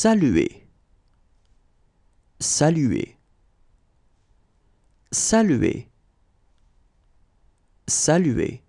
Saluer. Saluer. Saluer. Saluer.